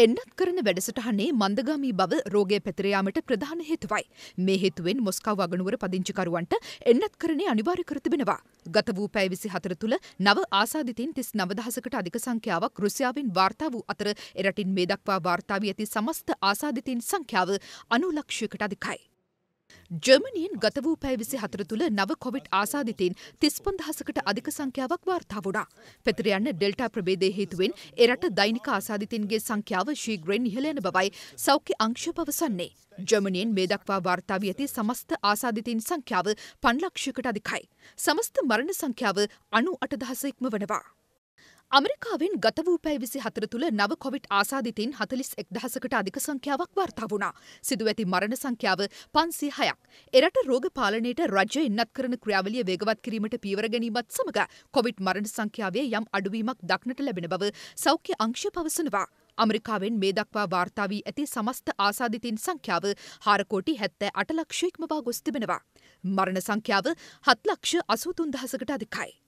එන්නත් කරන වැඩසටහනේ මන්දගාමී බව රෝගය පැතිරයාමට ප්‍රධාන හේතුවයි. මේ හේතුවෙන් මොස්කව අගනුවර පදිංචිකරුවන්ට එන්නත් කරණය අනිවාර්ය කර තිබෙනවා. ගත වූ පැය විසි හතර තුළ නව ආසාධිතීන් තිස් නවදහසකට අධික සංඛ්‍යාවක් රුසියාවෙන් වාර්තා වූ අතර එරටින් මේ දක්වා වාර්තාාවී ඇති සමස්ත ආසාධිතීන් සංඛ්‍යාව අනුලක්ෂයකට අධිකයි. ජර්මනීන් ගත වූ පැය විසි හතර තුළ නව කොවිට් ආසාධිතයෙන් තිස්පන්දහසකට අධික සංඛ්‍යාවක් වාර්තා වුණා. පැතිරයන්න ඩෙල්ටා ප්‍රබේදය හේතුවෙන් එරට දෛනික ආසාධිතන්ගේ සංඛ්‍යාව ශීග්‍රෙන් ඉහලයන බවයි සෞඛ්‍ය අංශ පවසන්නේ. ජර්මනීන් මේ දක්වා වාර්තාාව ඇති සමස්ත ආසාධිතීන් සංඛ්‍යාව පන්ලක්ෂයකට අධිකයි. සමස්ත මරණ සංඛ්‍යාව අනු අටදහසෙක්ම වනවා. අමරිකාවෙන් ගත වූ පැය විසි හතර තුළ නව කොවිට් ආසාධිතයින් හතලිස් එක්දහසකට අධික සංඛ්‍යාවක් වාර්තා වුණා. සිදු ඇති මරණ සංඛ්‍යාව පන්සේ හයක්. එරට රෝග පාලනයට රජ්‍ය එන්නත් කරන ක්‍රියාවලිය වේගවත් කිරීමට පීවර ගැනීමත් සමඟ කොවිට් මරණ සංඛ්‍යාවේ යම් අඩුවීමක් දක්නට ලැබෙන බව සෞඛ්‍ය අංශය පවසනවා. අමරිකාවෙන් මේ දක්වා වාර්තා වී ඇති සමස්ත ආසාධිතයින් සංඛ්‍යාව හාරකෝටි හැත්තෑ අට ලක්ෂයක්ම බා ගොස් තිබෙනවා. මරණ සංඛ්‍යාව හත් ලක්ෂ අසූතුන් දහසකට අධිකයි.